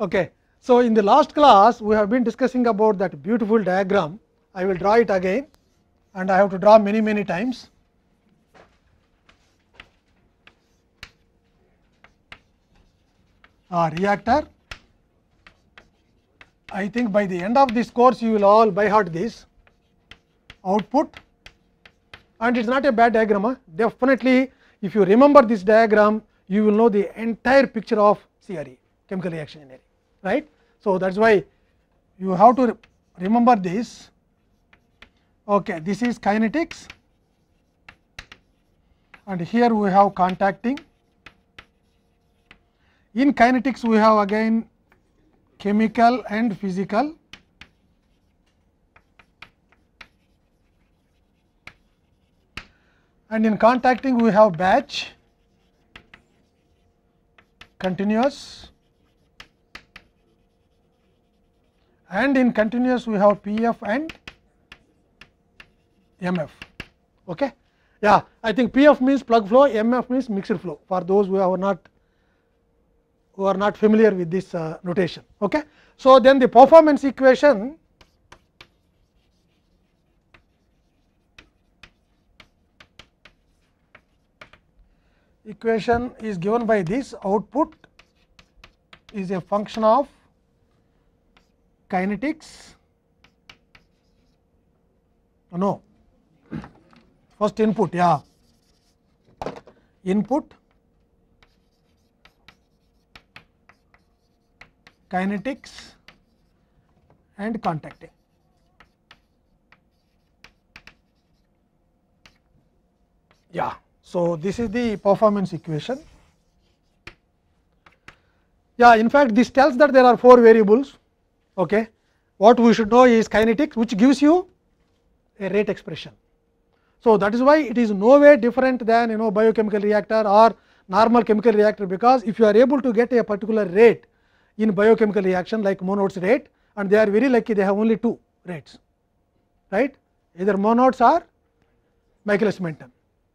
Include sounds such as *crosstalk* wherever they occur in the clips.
Okay. So, in the last class we have been discussing about that beautiful diagram. I will draw it again and I have to draw many many times. A ah, reactor. I think by the end of this course you will all by heart this output and it is not a bad diagram. Huh? Definitely if you remember this diagram you will know the entire picture of CRE chemical reaction engineering right. So, that is why you have to remember this. Okay, this is kinetics and here we have contacting. In kinetics, we have again chemical and physical. And in contacting, we have batch, continuous and in continuous we have P f and M f. Okay. Yeah, I think P f means plug flow, M f means mixed flow for those who are not who are not familiar with this uh, notation. Okay. So, then the performance equation equation is given by this output is a function of kinetics no first input yeah input kinetics and contacting yeah so this is the performance equation yeah in fact this tells that there are four variables Okay. What we should know is kinetics which gives you a rate expression. So, that is why it is no way different than you know biochemical reactor or normal chemical reactor because if you are able to get a particular rate in biochemical reaction like Monod's rate and they are very lucky they have only two rates right either Monod's or Michaelis Menten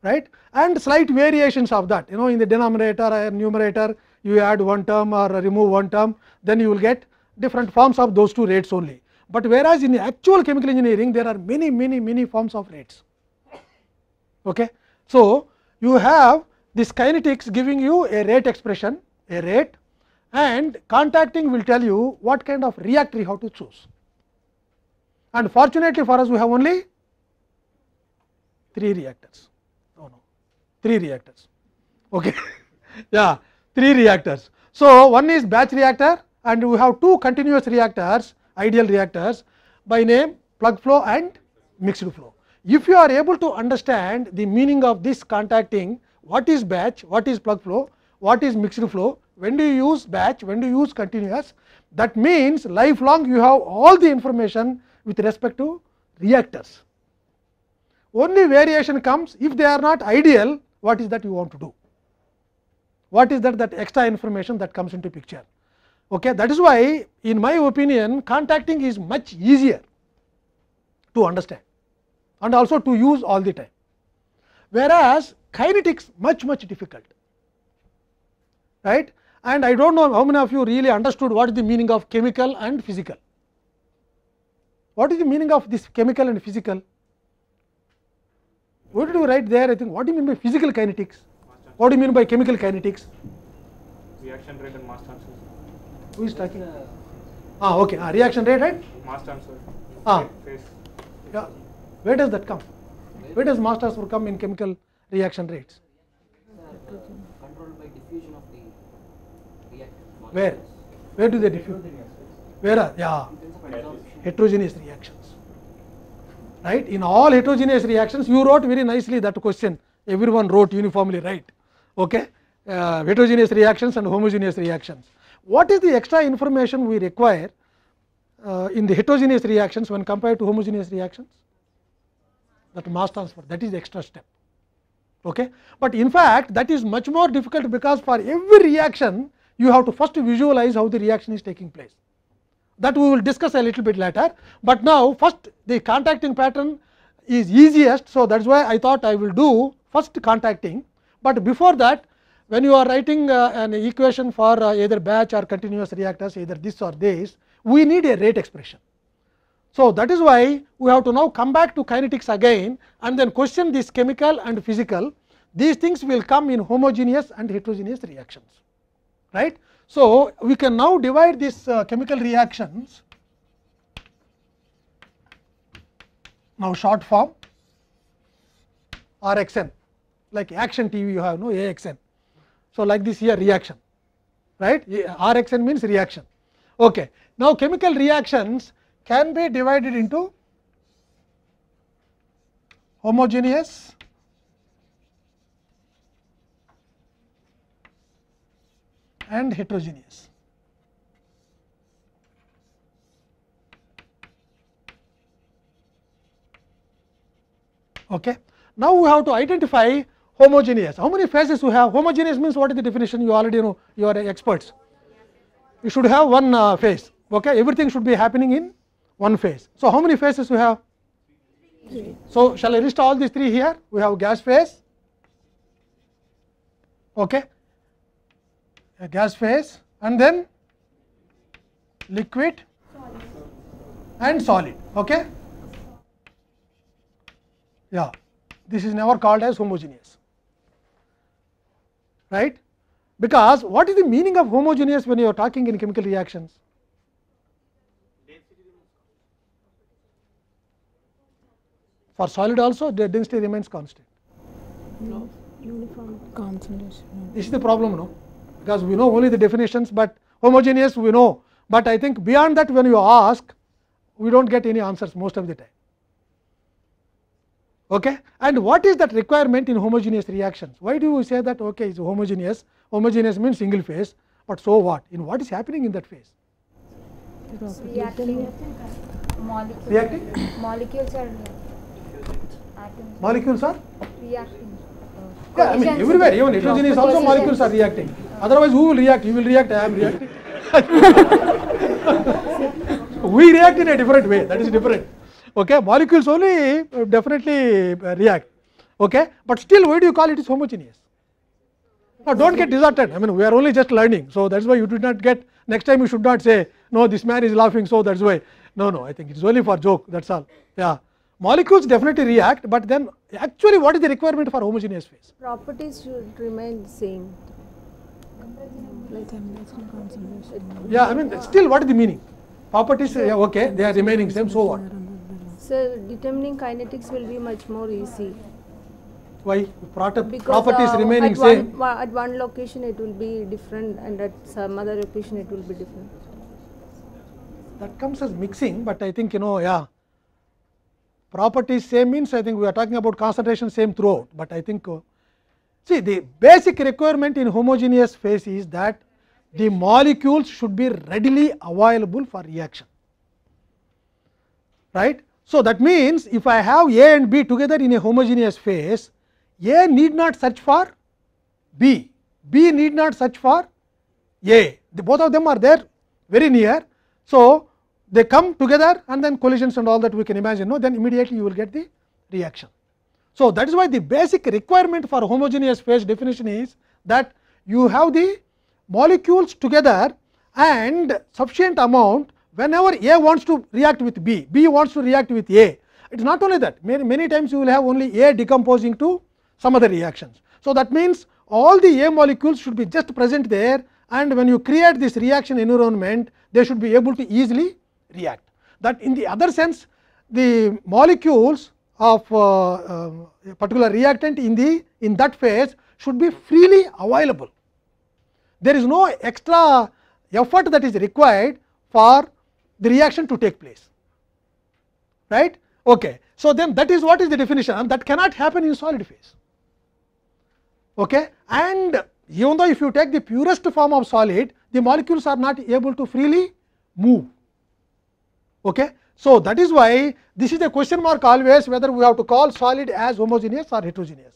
right and slight variations of that you know in the denominator or numerator you add one term or remove one term then you will get different forms of those two rates only. But whereas, in actual chemical engineering there are many many many forms of rates. Okay. So, you have this kinetics giving you a rate expression a rate and contacting will tell you what kind of reactor you have to choose. And fortunately for us we have only three reactors, no, no three reactors, okay. yeah three reactors. So, one is batch reactor, and we have two continuous reactors ideal reactors by name plug flow and mixed flow. If you are able to understand the meaning of this contacting what is batch, what is plug flow, what is mixed flow, when do you use batch, when do you use continuous that means lifelong you have all the information with respect to reactors. Only variation comes if they are not ideal what is that you want to do, what is that that extra information that comes into picture. Okay, that is why in my opinion contacting is much easier to understand and also to use all the time. Whereas, kinetics much much difficult right and I dont know how many of you really understood what is the meaning of chemical and physical. What is the meaning of this chemical and physical? What did you write there? I think what do you mean by physical kinetics? What do you mean by chemical kinetics? Reaction rate and mass transfer. Who is talking? ah, okay. Ah, reaction rate, right? Mass transfer. Ah. Yeah. Where does that come? Where does mass transfer come in chemical reaction rates? Controlled by diffusion of the Where? Where do they diffuse? Where are? Yeah. Heterogeneous reactions. Right? In all heterogeneous reactions, you wrote very nicely that question. Everyone wrote uniformly right. Okay? Uh, heterogeneous reactions and homogeneous reactions. What is the extra information we require uh, in the heterogeneous reactions when compared to homogeneous reactions? That mass transfer, that is the extra step. Okay? But in fact, that is much more difficult because for every reaction, you have to first visualize how the reaction is taking place. That we will discuss a little bit later, but now first the contacting pattern is easiest. So, that is why I thought I will do first contacting, but before that when you are writing uh, an equation for uh, either batch or continuous reactors either this or this, we need a rate expression. So, that is why we have to now come back to kinetics again and then question this chemical and physical these things will come in homogeneous and heterogeneous reactions. right? So, we can now divide these uh, chemical reactions now short form rxn like action TV you have no AXN so, like this here reaction right Rxn means reaction. Okay. Now, chemical reactions can be divided into homogeneous and heterogeneous. Okay. Now, we have to identify homogeneous. How many phases you have? Homogeneous means what is the definition? You already know, you are experts. You should have one uh, okay? everything should be happening in one phase. So, how many phases you have? So, shall I list all these three here? We have gas phase, okay? a gas phase and then liquid and solid. Okay? Yeah, this is never called as homogeneous right because what is the meaning of homogeneous when you are talking in chemical reactions for solid also the density remains constant no uniform concentration this is the problem no because we know only the definitions but homogeneous we know but i think beyond that when you ask we don't get any answers most of the time Okay? And what is that requirement in homogeneous reactions? Why do we say that okay, it's homogeneous? Homogeneous means single phase, but so what? In what is happening in that phase? Reacting. Molecules. are reacting. Molecules are? Reacting. Yeah, I mean everywhere, even heterogeneous also molecules are reacting. Otherwise, who will react? You will react, I am reacting. *laughs* *laughs* we react in a different way, that is different okay molecules only uh, definitely uh, react okay but still why do you call it is homogeneous now don't get deserted i mean we are only just learning so that's why you did not get next time you should not say no this man is laughing so that's why no no i think it's only for joke that's all yeah molecules definitely react but then actually what is the requirement for homogeneous phase properties should remain the same yeah i mean still what is the meaning properties yeah, okay they are remaining same so what Sir, determining kinetics will be much more easy. Why? because, properties uh, remaining at same. One, at one location it will be different and at some other location it will be different. That comes as mixing, but I think you know, yeah. Properties same means I think we are talking about concentration same throughout, but I think uh, see the basic requirement in homogeneous phase is that the molecules should be readily available for reaction right so, that means, if I have A and B together in a homogeneous phase, A need not search for B, B need not search for A, the both of them are there very near. So, they come together and then collisions and all that we can imagine, no? then immediately you will get the reaction. So, that is why the basic requirement for homogeneous phase definition is that you have the molecules together and sufficient amount whenever A wants to react with B, B wants to react with A. It is not only that, many, many times you will have only A decomposing to some other reactions. So, that means all the A molecules should be just present there and when you create this reaction environment, they should be able to easily react. That in the other sense, the molecules of uh, uh, a particular reactant in the in that phase should be freely available. There is no extra effort that is required for the reaction to take place right okay so then that is what is the definition that cannot happen in solid phase okay and even though if you take the purest form of solid the molecules are not able to freely move okay so that is why this is a question mark always whether we have to call solid as homogeneous or heterogeneous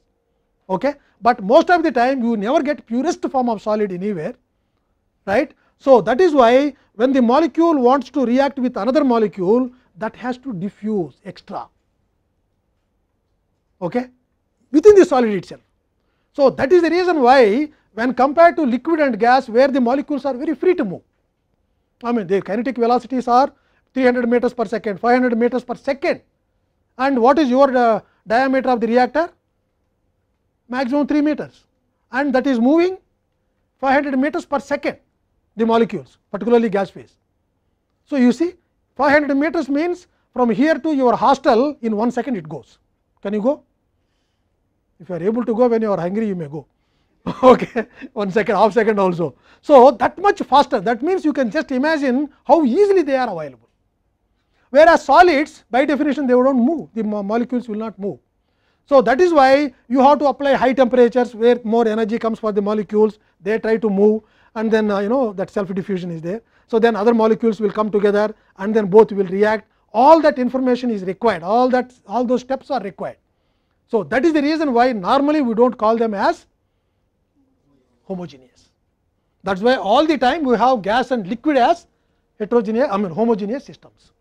okay but most of the time you never get purest form of solid anywhere right So, that is why when the molecule wants to react with another molecule that has to diffuse extra okay, within the solid itself. So, that is the reason why when compared to liquid and gas where the molecules are very free to move. I mean their kinetic velocities are 300 meters per second, 500 meters per second and what is your uh, diameter of the reactor? Maximum 3 meters and that is moving 500 meters per second. the molecules particularly gas phase. So, you see 500 meters means from here to your hostel in one second it goes. Can you go? If you are able to go when you are hungry you may go, okay, one second half second also. So, that much faster that means you can just imagine how easily they are available. Whereas, solids by definition they do not move the molecules will not move. So, that is why you have to apply high temperatures where more energy comes for the molecules they try to move and then uh, you know that self diffusion is there. So, then other molecules will come together and then both will react all that information is required all that all those steps are required. So, that is the reason why normally we do not call them as homogeneous. That is why all the time we have gas and liquid as heterogeneous I mean homogeneous systems,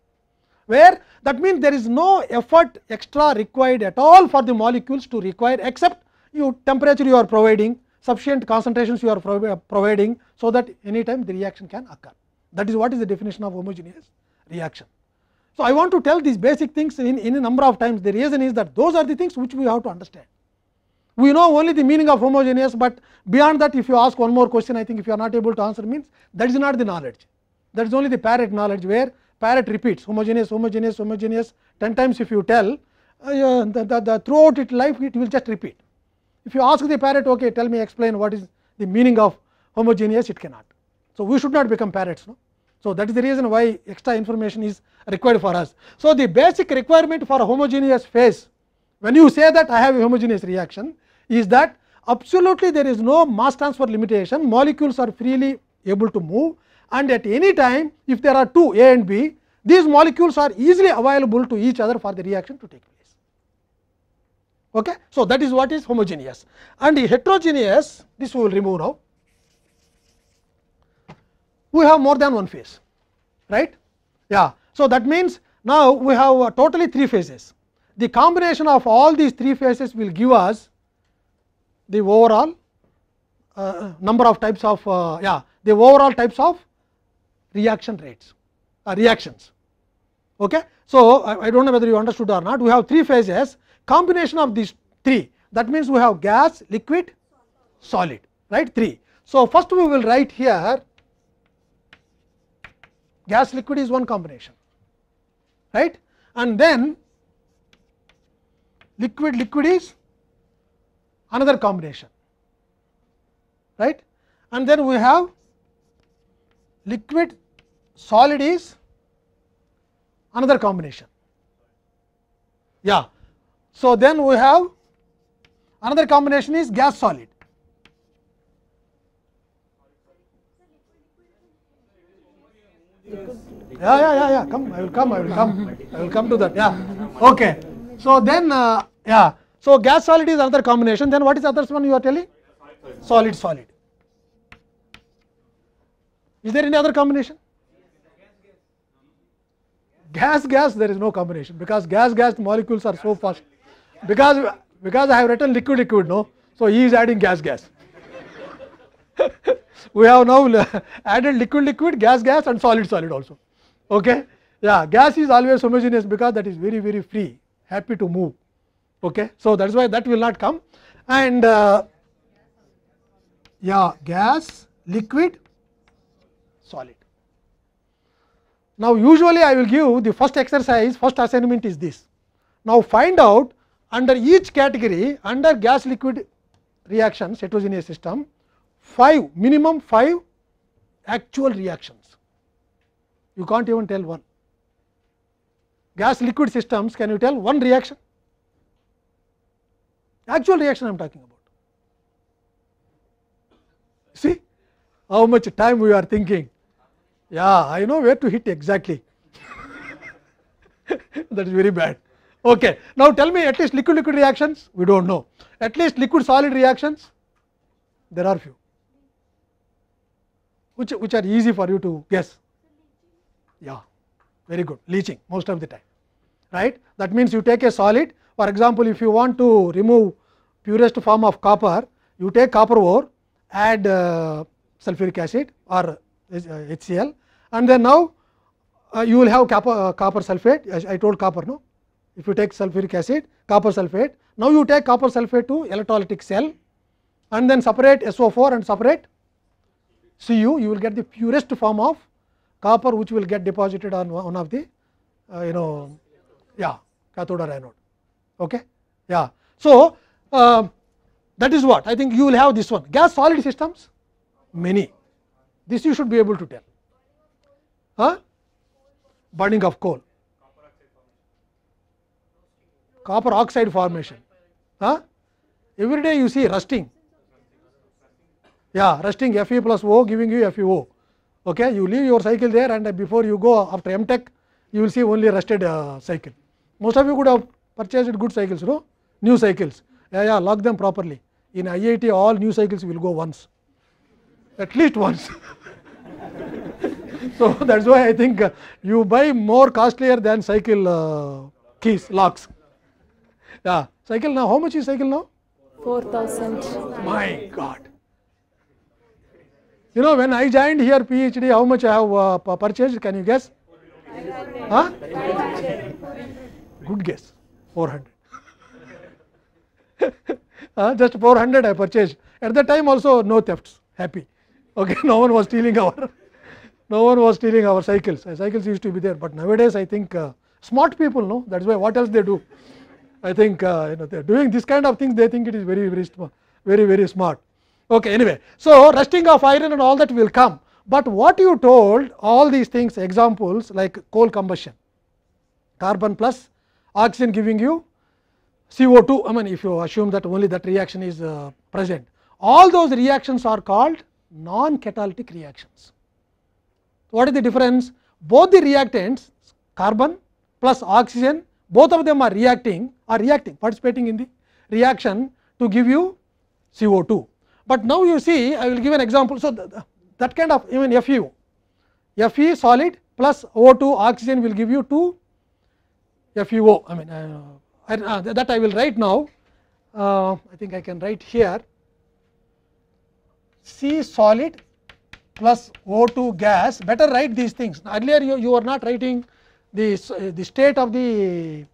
where that means there is no effort extra required at all for the molecules to require except you temperature you are providing sufficient concentrations you are providing, so that any time the reaction can occur. That is what is the definition of homogeneous reaction. So, I want to tell these basic things in, in a number of times. The reason is that those are the things which we have to understand. We know only the meaning of homogeneous, but beyond that if you ask one more question, I think if you are not able to answer means that is not the knowledge. That is only the parrot knowledge, where parrot repeats homogeneous, homogeneous, homogeneous 10 times if you tell, uh, the, the, the, throughout its life it will just repeat. If you ask the parrot, okay, tell me explain what is the meaning of homogeneous, it cannot. So, we should not become parrots. No? So, that is the reason why extra information is required for us. So, the basic requirement for a homogeneous phase, when you say that I have a homogeneous reaction, is that absolutely there is no mass transfer limitation, molecules are freely able to move and at any time if there are two A and B, these molecules are easily available to each other for the reaction to take place. Okay? So, that is what is homogeneous and the heterogeneous this we will remove now. We have more than one phase right. Yeah. So, that means, now we have uh, totally three phases. The combination of all these three phases will give us the overall uh, number of types of uh, yeah the overall types of reaction rates uh, reactions. Okay? So, I, I do not know whether you understood or not we have three phases combination of these three that means we have gas, liquid, solid right 3. So, first we will write here gas liquid is one combination right and then liquid liquid is another combination right and then we have liquid solid is another combination yeah so, then we have another combination is gas solid. Yeah, yeah, yeah, yeah. Come, I will come, I will come, I will come to that. Yeah. Okay. So then, uh, yeah. So gas solid is another combination. Then what is the other one you are telling? Solid solid. Is there any other combination? Gas gas. There is no combination because gas gas molecules are so fast. Because, because I have written liquid liquid, no? So he is adding gas gas. *laughs* we have now *laughs* added liquid liquid, gas gas and solid solid also. Okay? Yeah, gas is always homogeneous because that is very very free, happy to move. Okay? So that is why that will not come. And uh, yeah, gas, liquid, solid. Now, usually I will give the first exercise, first assignment is this. Now, find out under each category under gas liquid reactions heterogeneous system 5 minimum 5 actual reactions you can't even tell one gas liquid systems can you tell one reaction actual reaction I am talking about see how much time we are thinking yeah I know where to hit exactly *laughs* that is very bad Okay. Now, tell me at least liquid liquid reactions, we do not know, at least liquid solid reactions, there are few, which, which are easy for you to guess. Yeah, very good, leaching most of the time, right. That means, you take a solid, for example, if you want to remove purest form of copper, you take copper ore, add uh, sulfuric acid or HCl, uh, and then now uh, you will have copper, uh, copper sulfate, I told copper, no, if you take sulfuric acid copper sulfate. Now, you take copper sulfate to electrolytic cell and then separate SO4 and separate Cu, you will get the purest form of copper which will get deposited on one of the uh, you know yeah cathode or anode. Okay? Yeah. So, uh, that is what I think you will have this one gas solid systems many this you should be able to tell. Huh? Burning of coal copper oxide formation. Huh? Every day you see rusting. Yeah, rusting Fe plus O giving you FeO. Okay, you leave your cycle there and before you go after M Tech, you will see only rusted uh, cycle. Most of you could have purchased good cycles, no? New cycles. Yeah, yeah, lock them properly. In IIT, all new cycles will go once, at least once. *laughs* so that's why I think uh, you buy more costlier than cycle uh, keys, locks. the cycle now, how much is cycle now? 4000. My God. You know, when I joined here PhD, how much I have uh, purchased? Can you guess? Huh? Good guess. 400. uh, just 400 I purchased. At that time also no thefts. Happy. Okay, no one was stealing our, no one was stealing our cycles. Our cycles used to be there, but nowadays I think uh, smart people know. That's why what else they do. I think uh, you know they are doing this kind of things they think it is very very very very smart. Okay, anyway, so rusting of iron and all that will come, but what you told all these things examples like coal combustion, carbon plus oxygen giving you CO2, I mean if you assume that only that reaction is uh, present, all those reactions are called non catalytic reactions. What is the difference? Both the reactants carbon plus oxygen both of them are reacting are reacting participating in the reaction to give you CO2. But now you see I will give an example. So, th that kind of even Fe, Fe solid plus O2 oxygen will give you 2 FeO. I mean uh, I, uh, that I will write now. Uh, I think I can write here C solid plus O2 gas better write these things. Earlier you, you are not writing the, uh, the state of the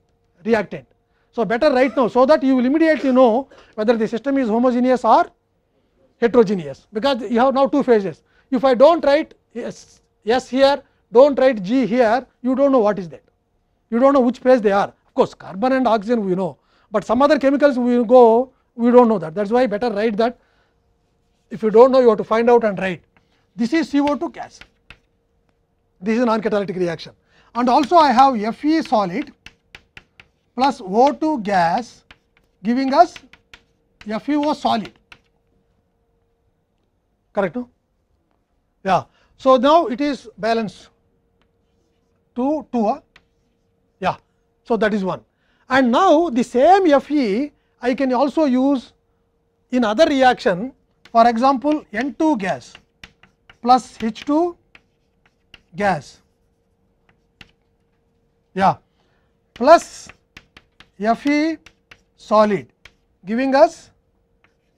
reactant. So, better right now, so that you will immediately know whether the system is homogeneous or heterogeneous, because you have now two phases. If I do not write S, here, do not write G here, you do not know what is that. You do not know which phase they are. Of course, carbon and oxygen we know, but some other chemicals we go, we do not know that. That is why better write that. If you do not know, you have to find out and write. This is CO2 gas. This is non catalytic reaction and also I have Fe solid plus O2 gas giving us FeO solid. Correct? No? Yeah. So, now it is balanced to 2. Uh, yeah. So, that is one. And now, the same Fe I can also use in other reaction for example, N 2 gas plus H 2 gas yeah plus Fe solid giving us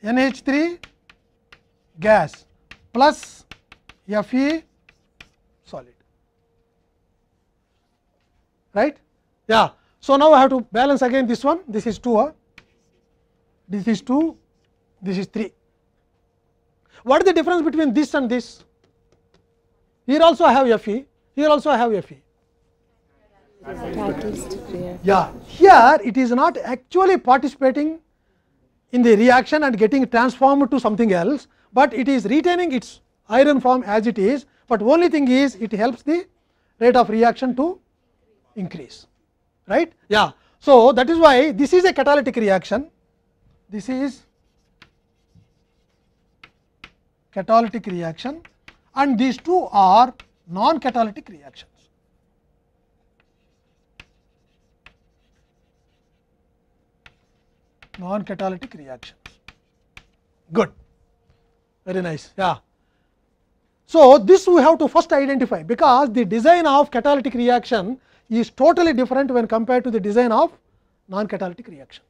NH3 gas plus Fe solid right yeah so now I have to balance again this one this is 2 this is 2 this is 3 what is the difference between this and this here also I have Fe here also I have Fe yeah, here it is not actually participating in the reaction and getting transformed to something else, but it is retaining its iron form as it is, but only thing is it helps the rate of reaction to increase. right? Yeah. So, that is why this is a catalytic reaction, this is catalytic reaction and these two are non catalytic reaction. non-catalytic reactions. Good, very nice. Yeah. So, this we have to first identify, because the design of catalytic reaction is totally different when compared to the design of non-catalytic reactions.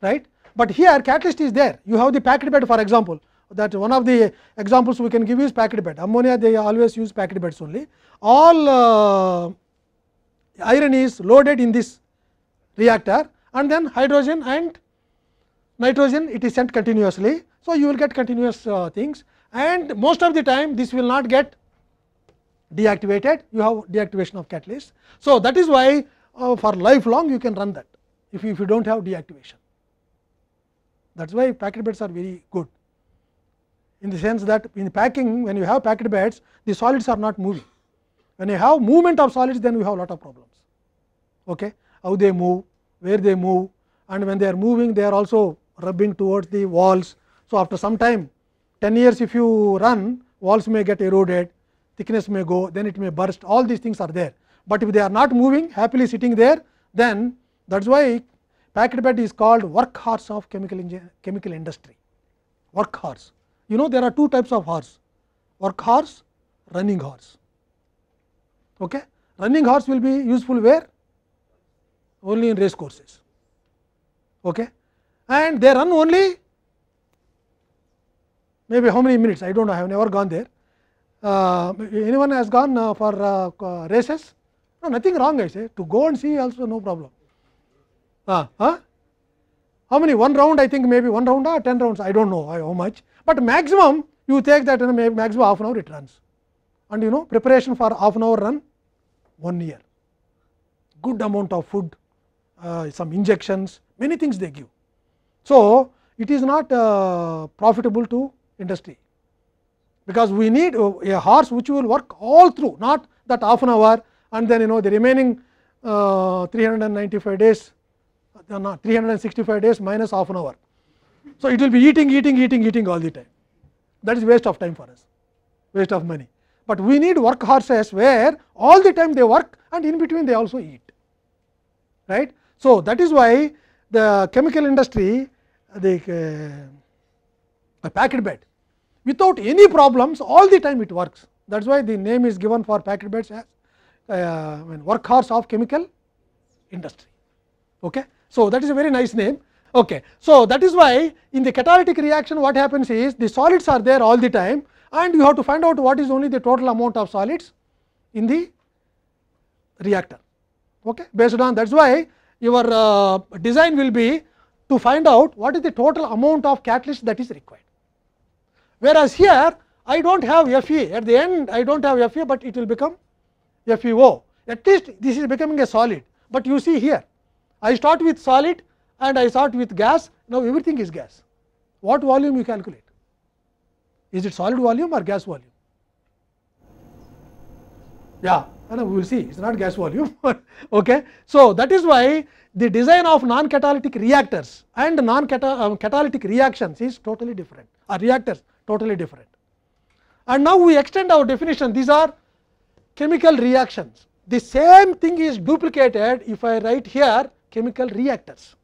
Right? But here catalyst is there, you have the packed bed for example, that one of the examples we can give is packed bed. Ammonia they always use packed beds only. All uh, iron is loaded in this reactor and then hydrogen and nitrogen it is sent continuously. So, you will get continuous uh, things and most of the time this will not get deactivated you have deactivation of catalyst. So, that is why uh, for lifelong you can run that if you, if you do not have deactivation. That is why packet beds are very good in the sense that in packing when you have packet beds the solids are not moving. When you have movement of solids then you have lot of problems okay. how they move where they move and when they are moving they are also rubbing towards the walls. So, after some time 10 years if you run walls may get eroded, thickness may go, then it may burst all these things are there. But if they are not moving happily sitting there then that is why packed bed is called workhorse of chemical, chemical industry, workhorse. You know there are two types of horse, workhorse, running horse. Okay? Running horse will be useful where? only in race courses okay and they run only maybe how many minutes I dont know I have never gone there. Uh, anyone has gone uh, for uh, races? No, nothing wrong I say to go and see also no problem. Uh, huh? How many one round I think maybe one round or 10 rounds I dont know how much, but maximum you take that you know, maximum half an hour it runs and you know preparation for half an hour run one year good amount of food uh, some injections, many things they give. So, it is not uh, profitable to industry, because we need uh, a horse which will work all through, not that half an hour and then you know the remaining uh, 395 days, uh, no, 365 days minus half an hour. So, it will be eating, eating, eating, eating all the time. That is waste of time for us, waste of money. But we need work horses where all the time they work and in between they also eat. right. So, that is why the chemical industry the uh, bed without any problems all the time it works. That is why the name is given for packet beds as uh, workhorse of chemical industry. Okay. So, that is a very nice name. Okay. So, that is why in the catalytic reaction what happens is the solids are there all the time and you have to find out what is only the total amount of solids in the reactor okay, based on that is why your uh, design will be to find out what is the total amount of catalyst that is required. Whereas, here I do not have Fe at the end I do not have Fe, but it will become FeO at least this is becoming a solid, but you see here I start with solid and I start with gas now everything is gas. What volume you calculate? Is it solid volume or gas volume? Yeah, we will see it is not gas volume. *laughs* okay. So, that is why the design of non catalytic reactors and non um, catalytic reactions is totally different or reactors totally different. And now, we extend our definition these are chemical reactions. The same thing is duplicated if I write here chemical reactors.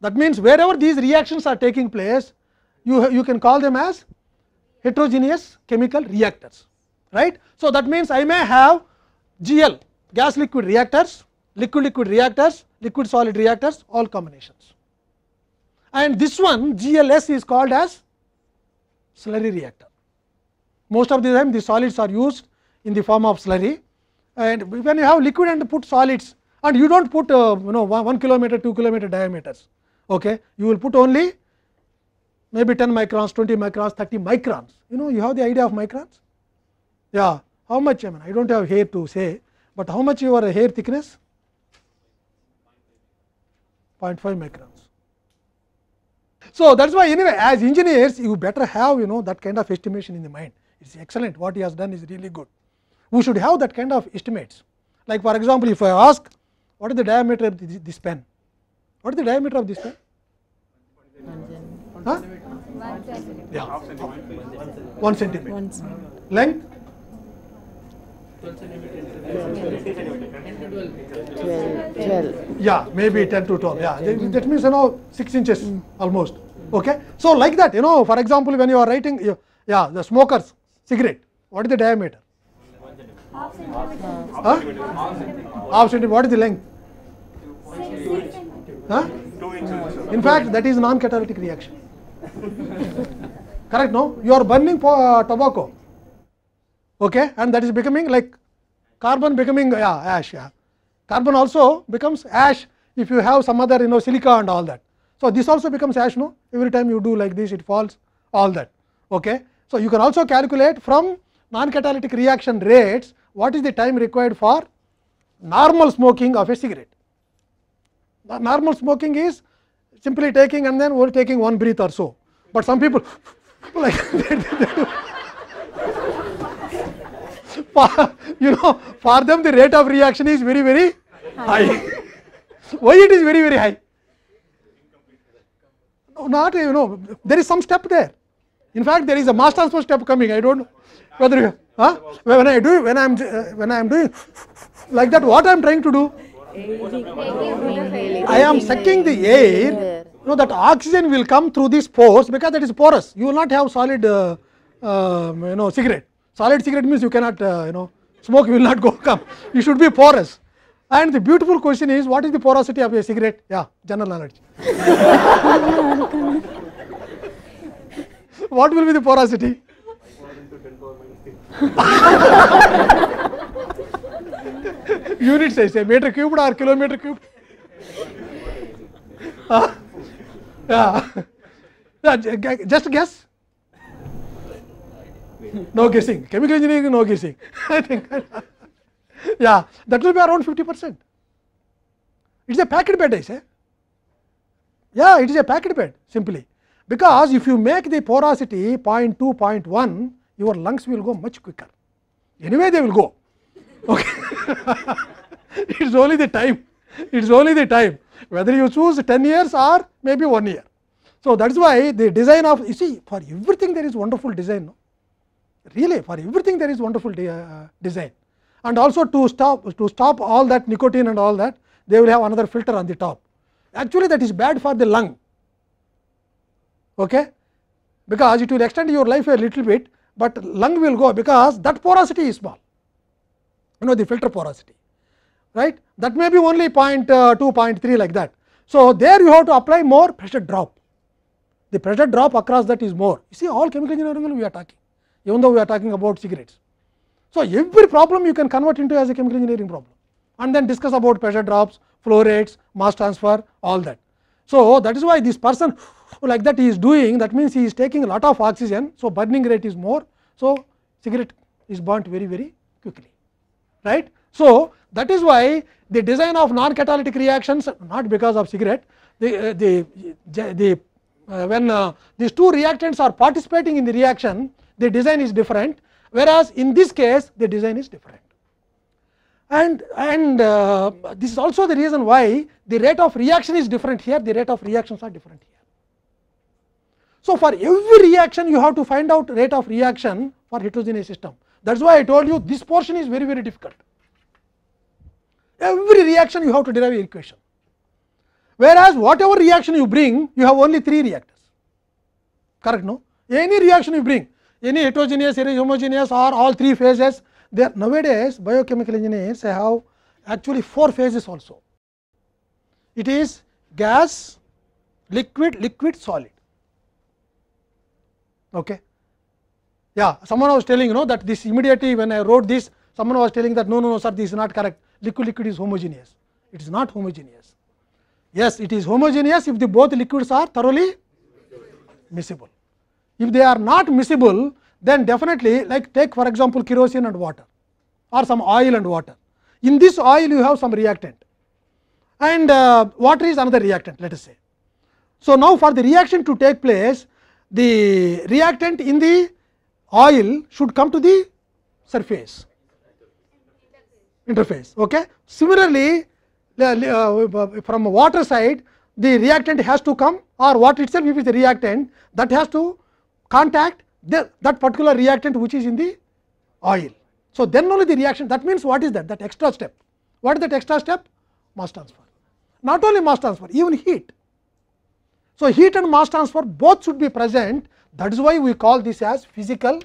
That means, wherever these reactions are taking place, you, you can call them as heterogeneous chemical reactors right. So, that means I may have GL gas liquid reactors, liquid liquid reactors, liquid solid reactors all combinations and this one GLS is called as slurry reactor. Most of the time the solids are used in the form of slurry and when you have liquid and put solids and you do not put uh, you know 1 kilometer 2 kilometer diameters. Okay. You will put only maybe 10 microns, 20 microns, 30 microns. You know, you have the idea of microns yeah how much I mean I do not have hair to say, but how much your hair thickness 0.5 microns. So, that is why anyway as engineers you better have you know that kind of estimation in the mind it is excellent what he has done is really good. We should have that kind of estimates like for example, if I ask what is the diameter of this pen what is the diameter of this pen? Huh? Yeah. 1 centimeter. Length? 12, Yeah, maybe 10 to 12. Yeah, that means you know 6 inches almost. Okay. So, like that, you know, for example, when you are writing, you, yeah, the smokers, cigarette, what is the diameter? Half centimeter. Huh? Half centimeter. What is the length? Huh? In fact, that is non catalytic reaction. *laughs* Correct, no? You are burning for, uh, tobacco okay and that is becoming like carbon becoming yeah, ash yeah. carbon also becomes ash if you have some other you know silica and all that so this also becomes ash no every time you do like this it falls all that okay so you can also calculate from non catalytic reaction rates what is the time required for normal smoking of a cigarette normal smoking is simply taking and then only taking one breath or so but some people *laughs* like *laughs* *laughs* you know, for them the rate of reaction is very, very high. high. *laughs* Why it is very, very high? No, not, you know, there is some step there. In fact, there is a mass transfer step coming. I don't know whether you, huh? when I do, when I am, uh, when I am doing like that, what I am trying to do? I am sucking the air. You know that oxygen will come through these pores because that is porous. You will not have solid, uh, uh, you know, cigarette. Solid cigarette means you cannot, uh, you know, smoke will not go *laughs* come. You should be porous. And the beautiful question is, what is the porosity of a cigarette? Yeah, general knowledge. *laughs* what will be the porosity? *laughs* Unit size, a meter cubed or kilometer cube? uh, yeah. yeah. Just guess. No guessing. Chemical engineering, no guessing. I think. yeah, that will be around 50 percent. It is a packed bed, I say. Yeah, it is a packed bed simply because if you make the porosity 0 0.2, 0 0.1, your lungs will go much quicker. Anyway, they will go. Okay. it is only the time. It is only the time whether you choose 10 years or maybe 1 year. So, that is why the design of you see for everything there is wonderful design. No? really for everything there is wonderful de, uh, design and also to stop to stop all that nicotine and all that they will have another filter on the top actually that is bad for the lung okay because it will extend your life a little bit but lung will go because that porosity is small you know the filter porosity right that may be only uh, 0.2 0.3 like that so there you have to apply more pressure drop the pressure drop across that is more you see all chemical engineering we are talking even though we are talking about cigarettes. So, every problem you can convert into as a chemical engineering problem and then discuss about pressure drops, flow rates, mass transfer all that. So, that is why this person like that he is doing that means he is taking a lot of oxygen. So, burning rate is more. So, cigarette is burnt very very quickly right. So, that is why the design of non catalytic reactions not because of cigarette the, uh, the, the uh, when uh, these two reactants are participating in the reaction the design is different, whereas in this case the design is different. And, and uh, this is also the reason why the rate of reaction is different here, the rate of reactions are different here. So, for every reaction you have to find out rate of reaction for heterogeneous system. That is why I told you this portion is very very difficult. Every reaction you have to derive equation, whereas whatever reaction you bring you have only three reactors, correct no? Any reaction you bring any heterogeneous, homogeneous or all three phases. There nowadays biochemical engineers have actually four phases also. It is gas, liquid, liquid, solid. Okay. Yeah, someone was telling you know that this immediately when I wrote this, someone was telling that no, no, no, sir, this is not correct. Liquid, liquid is homogeneous. It is not homogeneous. Yes, it is homogeneous if the both liquids are thoroughly miscible. If they are not miscible, then definitely like take for example, kerosene and water or some oil and water. In this oil you have some reactant and uh, water is another reactant let us say. So, now for the reaction to take place the reactant in the oil should come to the surface interface. Okay. Similarly, uh, from water side the reactant has to come or water itself if it is a reactant that has to contact the, that particular reactant which is in the oil. So, then only the reaction that means what is that that extra step what is that extra step mass transfer not only mass transfer even heat. So, heat and mass transfer both should be present that is why we call this as physical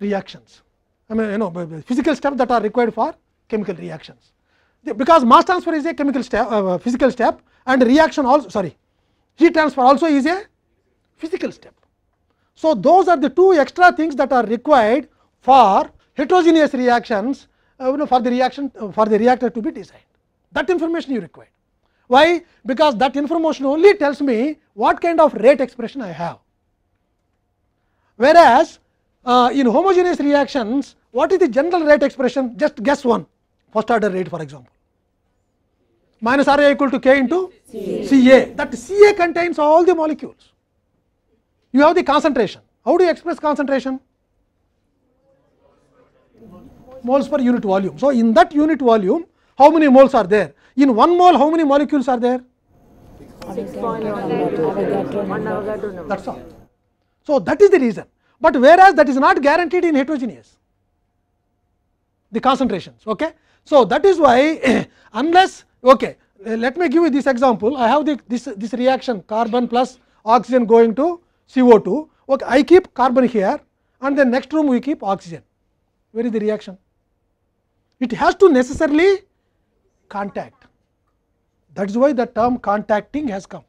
reactions I mean you know physical steps that are required for chemical reactions because mass transfer is a chemical step uh, physical step and reaction also sorry heat transfer also is a physical step. So, those are the two extra things that are required for heterogeneous reactions uh, you know, for the reaction uh, for the reactor to be designed. That information you require. Why? Because that information only tells me what kind of rate expression I have. Whereas, uh, in homogeneous reactions, what is the general rate expression? Just guess one first order rate for example. Minus R A equal to K into C A. That C A contains all the molecules. You have the concentration. How do you express concentration? Moles per unit volume. So, in that unit volume, how many moles are there? In one mole, how many molecules are there? That is all. So, that is the reason, but whereas that is not guaranteed in heterogeneous, the concentrations. Okay? So, that is why *coughs* unless okay, let me give you this example, I have the, this, this reaction carbon plus oxygen going to CO2, okay, I keep carbon here and then next room we keep oxygen. Where is the reaction? It has to necessarily contact. That is why the term contacting has come.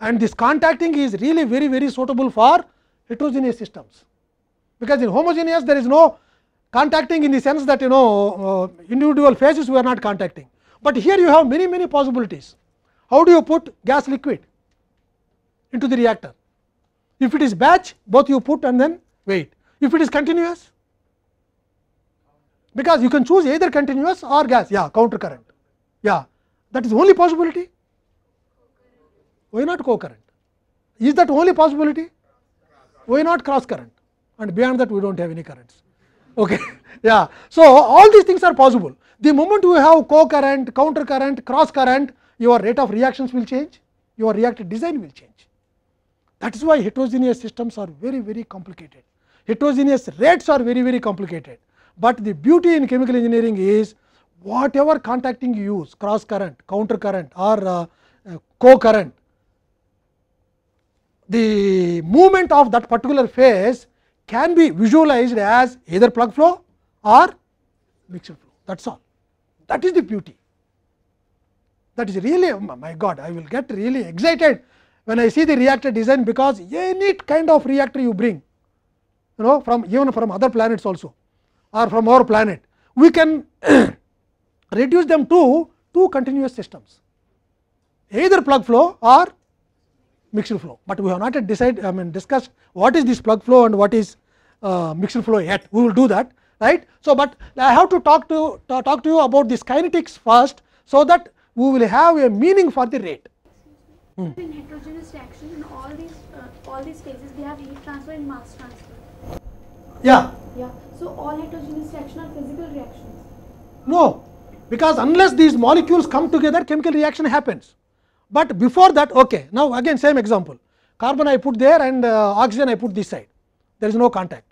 And this contacting is really very, very suitable for heterogeneous systems. Because in homogeneous there is no contacting in the sense that you know uh, individual phases we are not contacting. But here you have many, many possibilities. How do you put gas liquid? into the reactor. If it is batch, both you put and then wait. If it is continuous, because you can choose either continuous or gas, yeah, counter current. Yeah, that is only possibility. Why not co-current? Is that only possibility? Why not cross current? And beyond that, we don't have any currents. Okay, *laughs* yeah. So all these things are possible. The moment you have co-current, counter current, cross current, your rate of reactions will change, your reactor design will change. That is why heterogeneous systems are very, very complicated. Heterogeneous rates are very, very complicated, but the beauty in chemical engineering is whatever contacting you use cross current, counter current or uh, uh, co current, the movement of that particular phase can be visualized as either plug flow or mixture flow that is all. That is the beauty. That is really oh my god I will get really excited when I see the reactor design because any kind of reactor you bring you know from even from other planets also or from our planet we can *coughs* reduce them to two continuous systems either plug flow or mixed flow, but we have not yet decided I mean discussed what is this plug flow and what is uh, mixed flow yet we will do that right. So, but I have to talk to talk to you about this kinetics first. So, that we will have a meaning for the rate Mm. In heterogeneous reaction, in all these uh, all these phases, we have heat transfer and mass transfer. Yeah. Yeah. So all heterogeneous reactions are physical reactions. No, because unless these molecules come together, chemical reaction happens. But before that, okay. Now again, same example. Carbon I put there and uh, oxygen I put this side. There is no contact,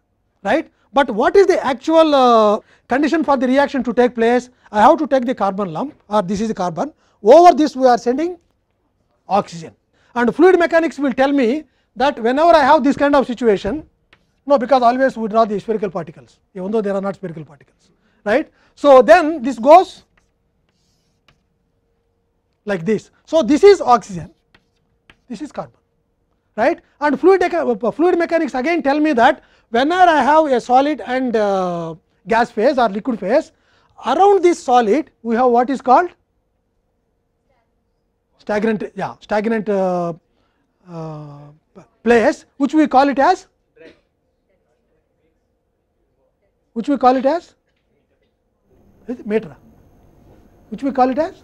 right? But what is the actual uh, condition for the reaction to take place? I have to take the carbon lump, or this is the carbon. Over this, we are sending oxygen. And fluid mechanics will tell me that whenever I have this kind of situation, no because always we draw the spherical particles, even though they are not spherical particles. right? So, then this goes like this. So, this is oxygen, this is carbon right and fluid, uh, fluid mechanics again tell me that whenever I have a solid and uh, gas phase or liquid phase around this solid we have what is called stagnant yeah stagnant uh, uh, place which we call it as which we call it as is it metra which we call it as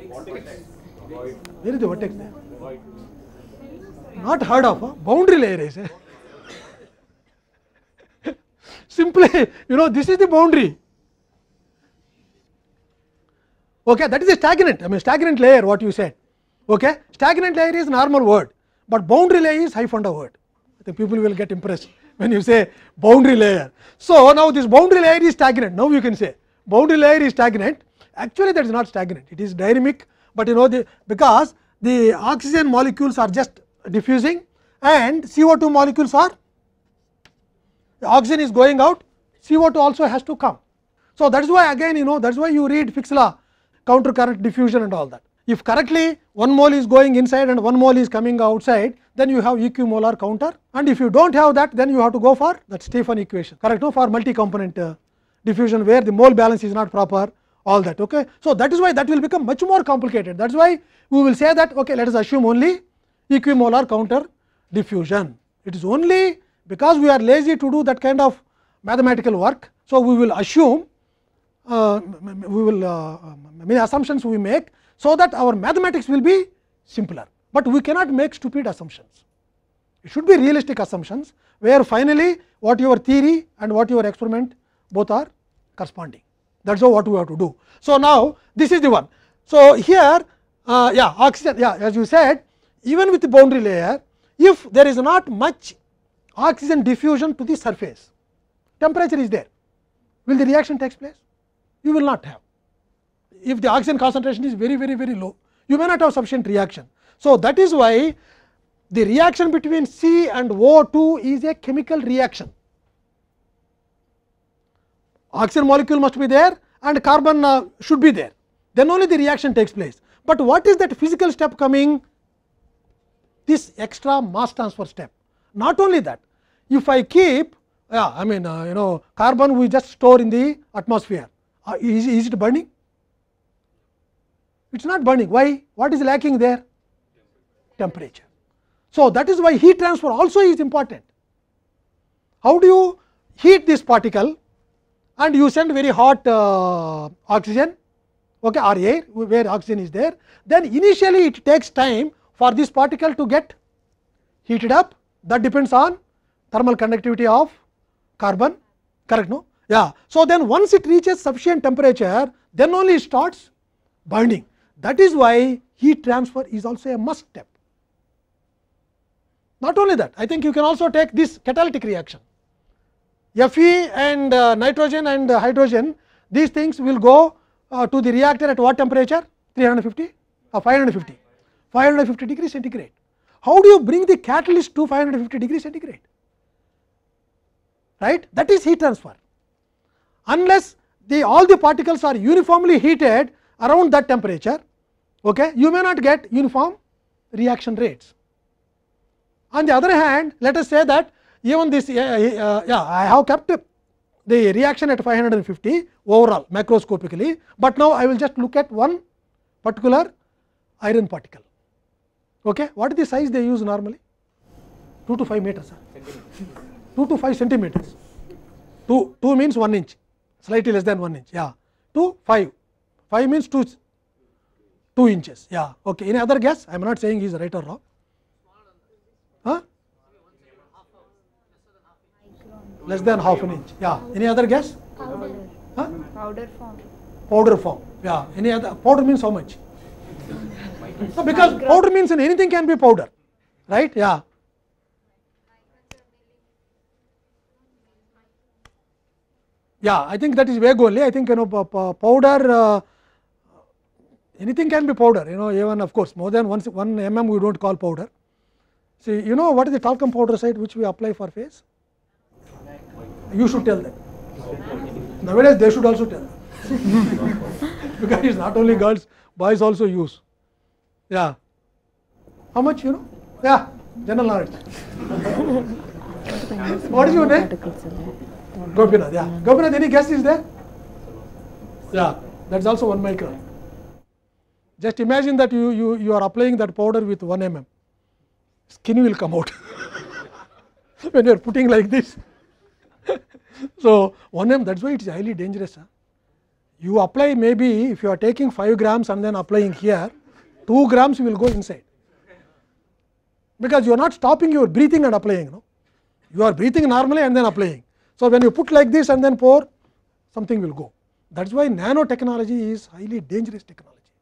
where is the vertex there not heard of huh? boundary layer is eh? simply you know this is the boundary okay that is a stagnant i mean stagnant layer what you said okay stagnant layer is normal word but boundary layer is high hyphenda word the people will get impressed when you say boundary layer so now this boundary layer is stagnant now you can say boundary layer is stagnant actually that is not stagnant it is dynamic but you know the because the oxygen molecules are just diffusing and CO2 molecules are the oxygen is going out CO2 also has to come. So, that is why again you know that is why you read Fick's law counter current diffusion and all that. If correctly one mole is going inside and one mole is coming outside, then you have equimolar counter and if you do not have that, then you have to go for that Stefan equation, correct no, for multi-component uh, diffusion where the mole balance is not proper all that. Okay. So, that is why that will become much more complicated. That is why we will say that okay, let us assume only equimolar counter diffusion. It is only because we are lazy to do that kind of mathematical work. So, we will assume uh, we will uh, uh, many assumptions we make, so that our mathematics will be simpler, but we cannot make stupid assumptions. It should be realistic assumptions, where finally, what your theory and what your experiment both are corresponding. That is what we have to do. So, now this is the one. So, here uh, yeah oxygen yeah as you said even with the boundary layer, if there is not much oxygen diffusion to the surface, temperature is there, will the reaction takes place? you will not have. If the oxygen concentration is very, very, very low, you may not have sufficient reaction. So, that is why the reaction between C and O2 is a chemical reaction. Oxygen molecule must be there and carbon uh, should be there, then only the reaction takes place. But what is that physical step coming? This extra mass transfer step. Not only that, if I keep, yeah, I mean, uh, you know, carbon we just store in the atmosphere. Ah, is, is it burning? It is not burning. Why? What is lacking there? Temperature. So, that is why heat transfer also is important. How do you heat this particle and you send very hot uh, oxygen okay, or air where oxygen is there, then initially it takes time for this particle to get heated up that depends on thermal conductivity of carbon correct no yeah. So, then once it reaches sufficient temperature, then only it starts burning. That is why heat transfer is also a must step. Not only that, I think you can also take this catalytic reaction. Fe and uh, nitrogen and uh, hydrogen, these things will go uh, to the reactor at what temperature? 350 or uh, 550, 550 degree centigrade. How do you bring the catalyst to 550 degree centigrade? Right? That is heat transfer unless the all the particles are uniformly heated around that temperature, okay, you may not get uniform reaction rates. On the other hand, let us say that even this, uh, uh, uh yeah, I have kept the reaction at 550 overall macroscopically, but now I will just look at one particular iron particle. Okay. What is the size they use normally? 2 to 5 meters. 2 to 5 centimeters. 2, 2 means 1 inch slightly less than 1 inch yeah to 5 5 means 2 2 inches yeah okay any other guess i am not saying he is right or wrong huh? less than half an inch yeah any other guess powder huh? powder form powder form yeah any other powder means how much So because powder means in anything can be powder right yeah Yeah, I think that is vague only. I think you know powder uh, anything can be powder. You know, even of course more than one one mm we don't call powder. See, you know what is the talcum powder site which we apply for face? You should tell them. Nowadays they should also tell *laughs* because it's not only girls, boys also use. Yeah. How much you know? Yeah, general knowledge. *laughs* what is your name? Gopinath, yeah. Hmm. Gopinath, any guess is there? Yeah, that's also 1 micron. Just imagine that you, you, you are applying that powder with 1 mm. Skin will come out *laughs* when you are putting like this. *laughs* so, 1 mm, that's why it is highly dangerous. Huh? You apply maybe if you are taking 5 grams and then applying here, 2 grams will go inside. Because you are not stopping your breathing and applying. No? You are breathing normally and then applying. So, when you put like this and then pour something will go that is why nanotechnology is highly dangerous technology.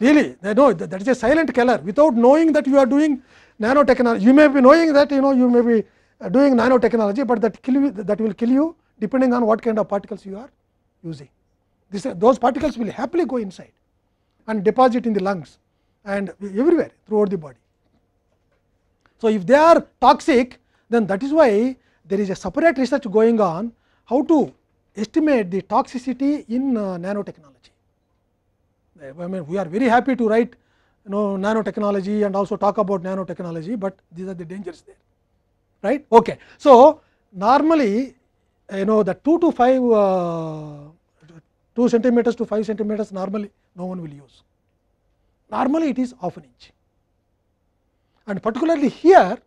Really they know that is a silent killer without knowing that you are doing nanotechnology you may be knowing that you know you may be uh, doing nanotechnology, but that kill you that will kill you depending on what kind of particles you are using. This, those particles will happily go inside and deposit in the lungs and everywhere throughout the body. So, if they are toxic then that is why there is a separate research going on how to estimate the toxicity in uh, nanotechnology. I mean we are very happy to write you know nanotechnology and also talk about nanotechnology, but these are the dangers there right. Okay. So, normally you know the 2 to 5 uh, 2 centimeters to 5 centimeters normally no one will use. Normally it is half an inch and particularly here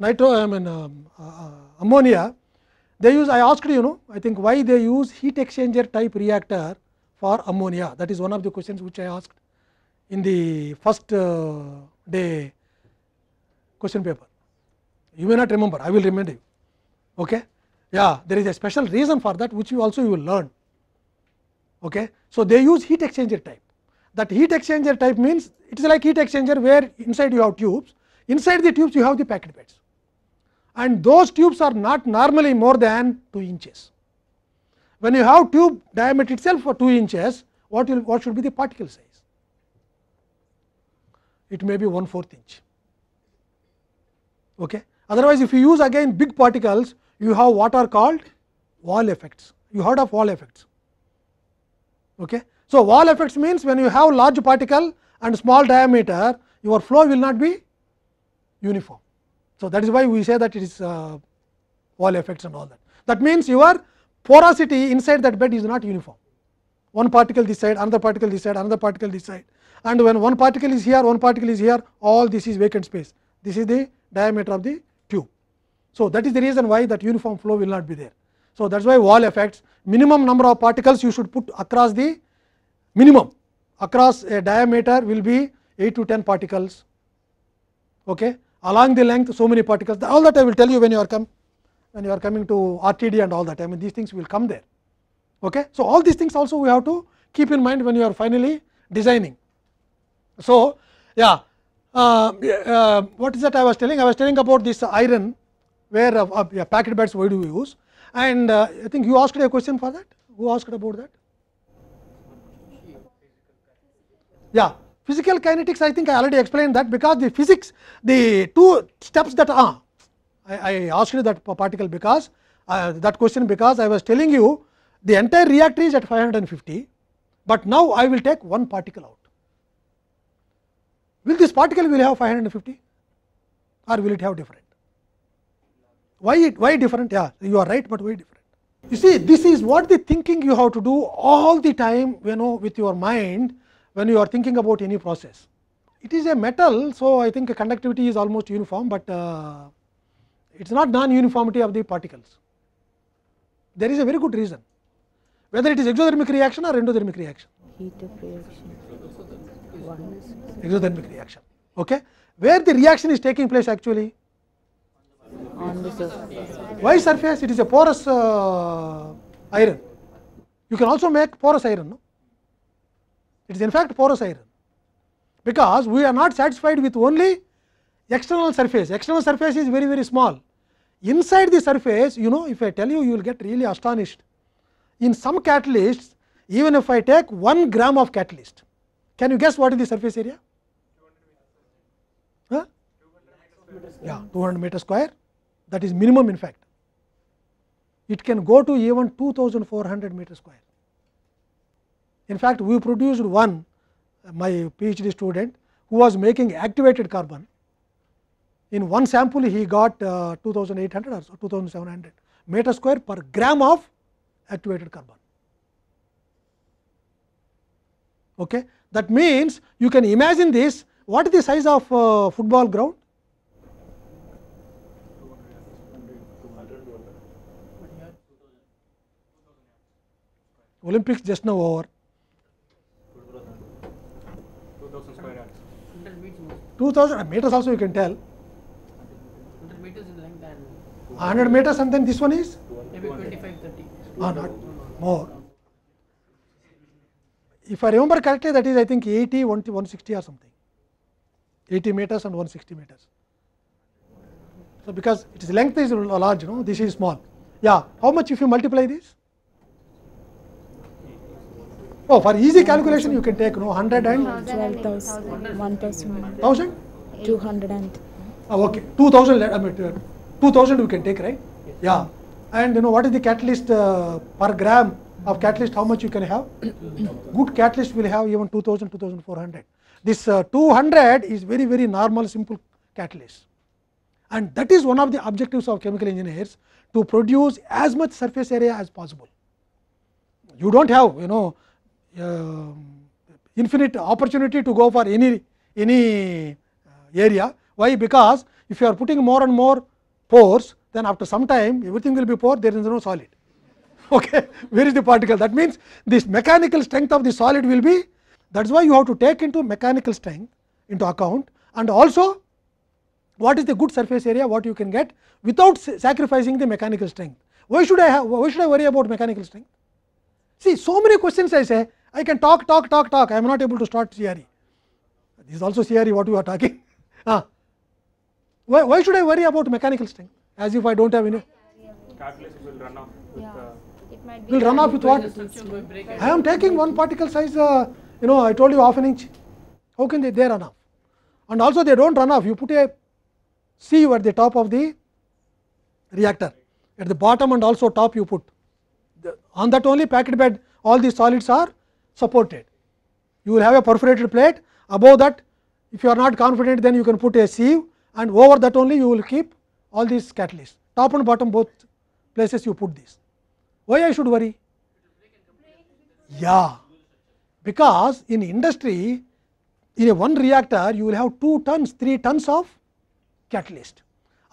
nitro, I mean um, uh, uh, ammonia, they use, I asked you know, I think why they use heat exchanger type reactor for ammonia. That is one of the questions which I asked in the first uh, day question paper. You may not remember, I will remind you. Okay? Yeah, there is a special reason for that, which you also you will learn. Okay? So, they use heat exchanger type. That heat exchanger type means it is like heat exchanger where inside you have tubes, inside the tubes you have the packed beds and those tubes are not normally more than 2 inches. When you have tube diameter itself for 2 inches, what will what should be the particle size? It may be 1 fourth inch. Okay. Otherwise, if you use again big particles, you have what are called wall effects. You heard of wall effects. Okay. So, wall effects means when you have large particle and small diameter, your flow will not be uniform. So, that is why we say that it is uh, wall effects and all that. That means, your porosity inside that bed is not uniform. One particle this side, another particle this side, another particle this side. And when one particle is here, one particle is here, all this is vacant space. This is the diameter of the tube. So, that is the reason why that uniform flow will not be there. So, that is why wall effects minimum number of particles you should put across the minimum across a diameter will be 8 to 10 particles. Okay along the length so many particles all that I will tell you when you are come when you are coming to RTD and all that I mean these things will come there. Okay? So, all these things also we have to keep in mind when you are finally designing. So, yeah uh, uh, what is that I was telling? I was telling about this iron where uh, uh yeah, packet beds why do we use and uh, I think you asked a question for that who asked about that? Yeah Physical kinetics I think I already explained that because the physics the two steps that are I, I asked you that particle because uh, that question because I was telling you the entire reactor is at 550, but now I will take one particle out. Will this particle will have 550 or will it have different? Why it, why different? Yeah, you are right, but why different? You see, this is what the thinking you have to do all the time, you know, with your mind when you are thinking about any process. It is a metal, so I think conductivity is almost uniform, but uh, it is not non-uniformity of the particles. There is a very good reason, whether it is exothermic reaction or endothermic reaction. Heat of reaction. Exothermic reaction. Okay. Where the reaction is taking place actually? On the surface. Why surface? It is a porous uh, iron. You can also make porous iron. No? it is in fact porous iron, because we are not satisfied with only external surface, external surface is very very small. Inside the surface you know if I tell you, you will get really astonished. In some catalysts even if I take 1 gram of catalyst, can you guess what is the surface area? Huh? Yeah, 200 meter square that is minimum in fact. It can go to even 2400 meter square. In fact, we produced one my PhD student who was making activated carbon. In one sample he got uh, 2800 or so 2700 meter square per gram of activated carbon. Okay. That means, you can imagine this what is the size of uh, football ground? Olympics just now over. 2000 meters also you can tell. 100 meters in length and 100 meters and then this one is? Maybe 25, 30. Ah, not more. If I remember correctly, that is I think 80, 160 or something. 80 meters and 160 meters. So, because its length is large, you know, this is small. Yeah, how much if you multiply this? Oh, for easy calculation, you can take no 100 and 12,000, 1,000, 1,000, 200 and. Oh, okay, 2,000. I mean, uh, 2,000 we can take, right? Yeah. And you know what is the catalyst uh, per gram of catalyst? How much you can have? *coughs* Good catalyst will have even 2,000, 2,400. This uh, 200 is very, very normal, simple catalyst. And that is one of the objectives of chemical engineers to produce as much surface area as possible. You don't have, you know, uh, infinite opportunity to go for any any uh, area. Why? Because if you are putting more and more pores, then after some time everything will be pore, there is no solid. *laughs* okay, where is the particle? That means this mechanical strength of the solid will be. That is why you have to take into mechanical strength into account, and also what is the good surface area, what you can get without sacrificing the mechanical strength. Why should I have, why should I worry about mechanical strength? See, so many questions I say I can talk, talk, talk, talk. I am not able to start CRE. This is also CRE what are are talking. *laughs* ah. why, why should I worry about mechanical strength as if I don't have any? Calculus will run off. With, uh, it will run off with what? I am taking one particle size, uh, you know, I told you half an inch. How can they, they run off? And also they don't run off. You put a sieve at the top of the reactor. At the bottom and also top you put. The, on that only packed bed all these solids are supported. You will have a perforated plate above that if you are not confident then you can put a sieve and over that only you will keep all these catalysts top and bottom both places you put this. Why I should worry? Yeah, because in industry in a one reactor you will have 2 tons 3 tons of catalyst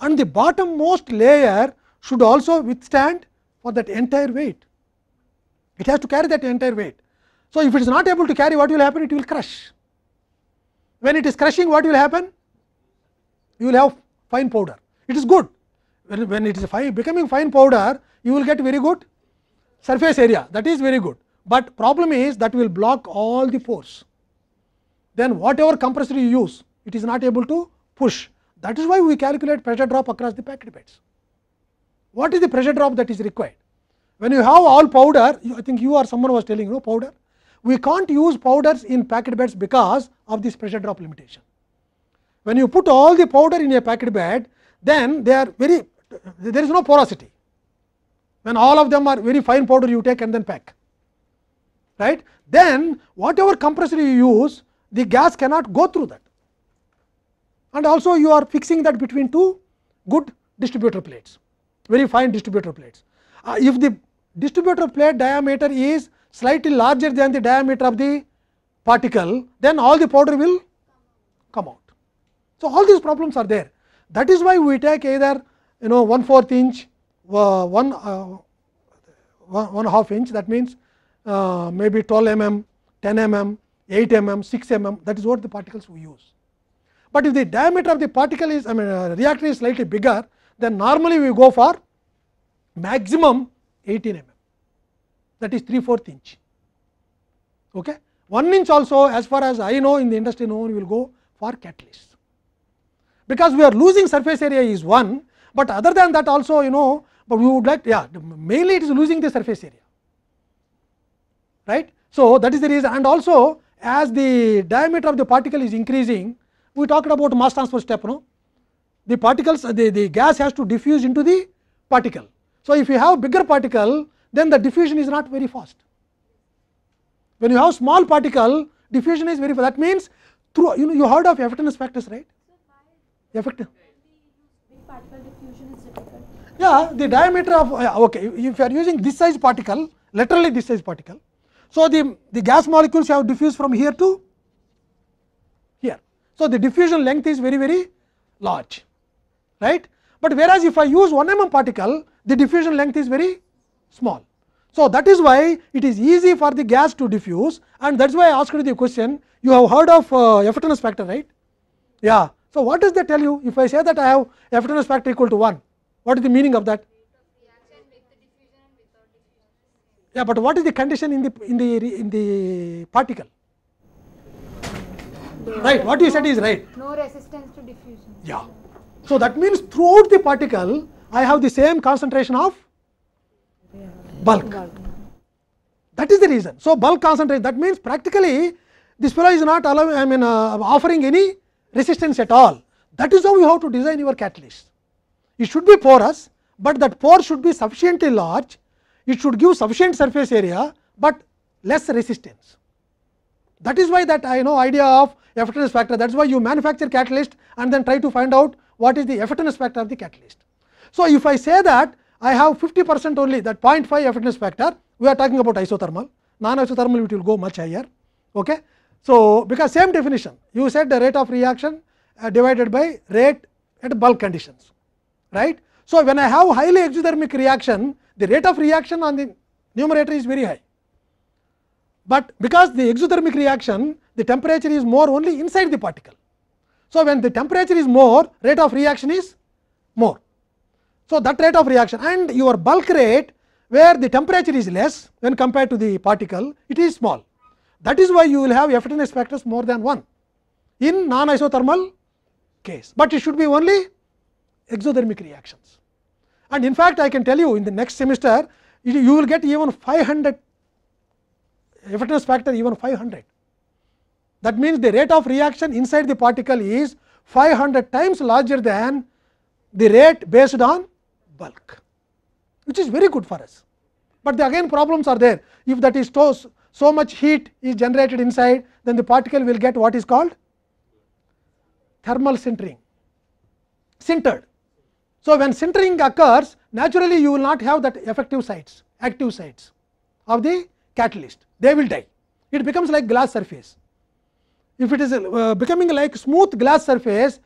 and the bottommost layer should also withstand for that entire weight. It has to carry that entire weight so, if it is not able to carry what will happen it will crush. When it is crushing what will happen? You will have fine powder. It is good. When, when it is fine, becoming fine powder you will get very good surface area that is very good, but problem is that will block all the force. Then whatever compressor you use it is not able to push that is why we calculate pressure drop across the packed beds. What is the pressure drop that is required? When you have all powder, you, I think you or someone was telling you know powder, we can't use powders in packet beds because of this pressure drop limitation. When you put all the powder in a packet bed, then they are very there is no porosity. When all of them are very fine powder you take and then pack. right? Then whatever compressor you use, the gas cannot go through that. And also you are fixing that between two good distributor plates, very fine distributor plates. Uh, if the distributor plate diameter is slightly larger than the diameter of the particle, then all the powder will come out. So, all these problems are there. That is why we take either you know 1 fourth inch, uh, one, uh, one, half inch that means uh, maybe 12 mm, 10 mm, 8 mm, 6 mm that is what the particles we use. But if the diameter of the particle is I mean uh, reactor is slightly bigger then normally we go for maximum 18 mm. that is 3 fourth inch. Okay? 1 inch also as far as I know in the industry known will go for catalyst because we are losing surface area is 1, but other than that also you know, but we would like yeah mainly it is losing the surface area. right. So, that is the reason and also as the diameter of the particle is increasing we talked about mass transfer step no the particles the, the gas has to diffuse into the particle. So, if you have bigger particle then the diffusion is not very fast. When you have small particle, diffusion is very fast. That means through you know you heard of Everton's factors, right? Effective. Yeah, the diameter of yeah, okay. If you are using this size particle, laterally this size particle, so the the gas molecules have diffused from here to here. So the diffusion length is very very large, right? But whereas if I use 1 mm particle, the diffusion length is very small. So, that is why it is easy for the gas to diffuse and that is why I asked you the question you have heard of uh, effectiveness factor right. Yeah. So, what does that tell you if I say that I have effectiveness factor equal to 1 what is the meaning of that? Yeah, but what is the condition in the in the in the particle? right what you said is right no resistance to diffusion yeah so that means throughout the particle i have the same concentration of bulk. That is the reason. So, bulk concentration that means practically this fellow is not allowing I mean uh, offering any resistance at all. That is how you have to design your catalyst. It should be porous, but that pore should be sufficiently large, it should give sufficient surface area, but less resistance. That is why that I know idea of effectiveness factor that is why you manufacture catalyst and then try to find out what is the effectiveness factor of the catalyst. So, if I say that I have 50 percent only that 0.5 effectiveness factor, we are talking about isothermal, non isothermal it will go much higher. Okay. So, because same definition you said the rate of reaction uh, divided by rate at bulk conditions right. So, when I have highly exothermic reaction the rate of reaction on the numerator is very high, but because the exothermic reaction the temperature is more only inside the particle. So, when the temperature is more rate of reaction is more so, that rate of reaction and your bulk rate where the temperature is less when compared to the particle, it is small. That is why you will have effectiveness factors more than 1 in non isothermal case, but it should be only exothermic reactions. And in fact, I can tell you in the next semester, you will get even 500 effectiveness factor even 500. That means, the rate of reaction inside the particle is 500 times larger than the rate based on bulk, which is very good for us. But again problems are there. If that is so, so much heat is generated inside, then the particle will get what is called thermal sintering, sintered. So, when sintering occurs, naturally you will not have that effective sites, active sites of the catalyst, they will die. It becomes like glass surface. If it is uh, becoming like smooth glass surface,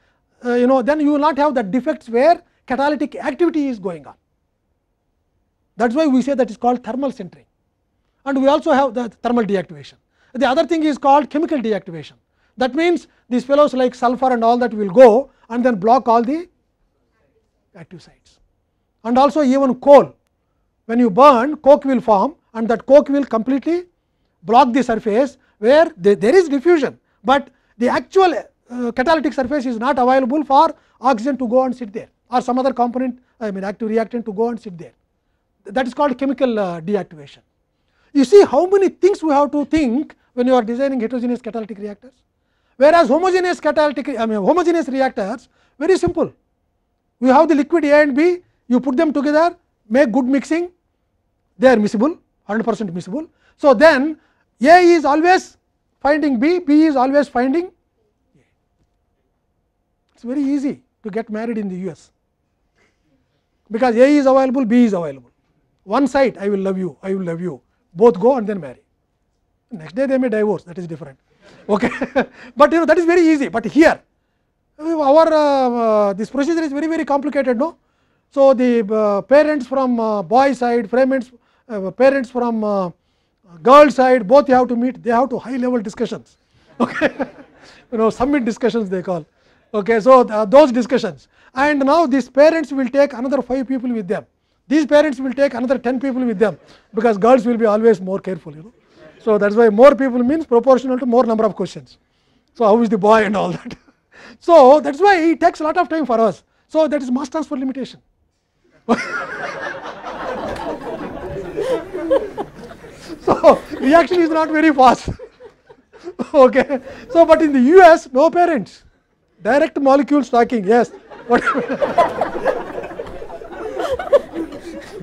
uh, you know then you will not have that defects where catalytic activity is going on. That is why we say that is called thermal sintering and we also have the thermal deactivation. The other thing is called chemical deactivation. That means, these fellows like sulfur and all that will go and then block all the active sites. And also even coal, when you burn coke will form and that coke will completely block the surface where they, there is diffusion, but the actual uh, catalytic surface is not available for oxygen to go and sit there or some other component I mean active reactant to go and sit there. That is called chemical uh, deactivation. You see how many things we have to think when you are designing heterogeneous catalytic reactors. Whereas, homogeneous catalytic I mean homogeneous reactors very simple. We have the liquid A and B, you put them together, make good mixing, they are miscible 100 percent miscible. So, then A is always finding B, B is always finding A. It is very easy to get married in the US because A is available, B is available. One side I will love you, I will love you, both go and then marry. Next day they may divorce, that is different. Okay. *laughs* but you know that is very easy, but here our uh, uh, this procedure is very very complicated no so the uh, parents from uh, boy side parents uh, parents from uh, girl side both you have to meet they have to high level discussions *laughs* okay *laughs* you know summit discussions they call Okay, so, uh, those discussions and now these parents will take another 5 people with them. These parents will take another 10 people with them, because girls will be always more careful you know. So, that is why more people means proportional to more number of questions. So, how is the boy and all that. *laughs* So, that is why it takes a lot of time for us. So, that is mass transfer limitation. *laughs* so, reaction is not very fast. *laughs* okay. So, but in the US no parents Direct molecule talking, yes.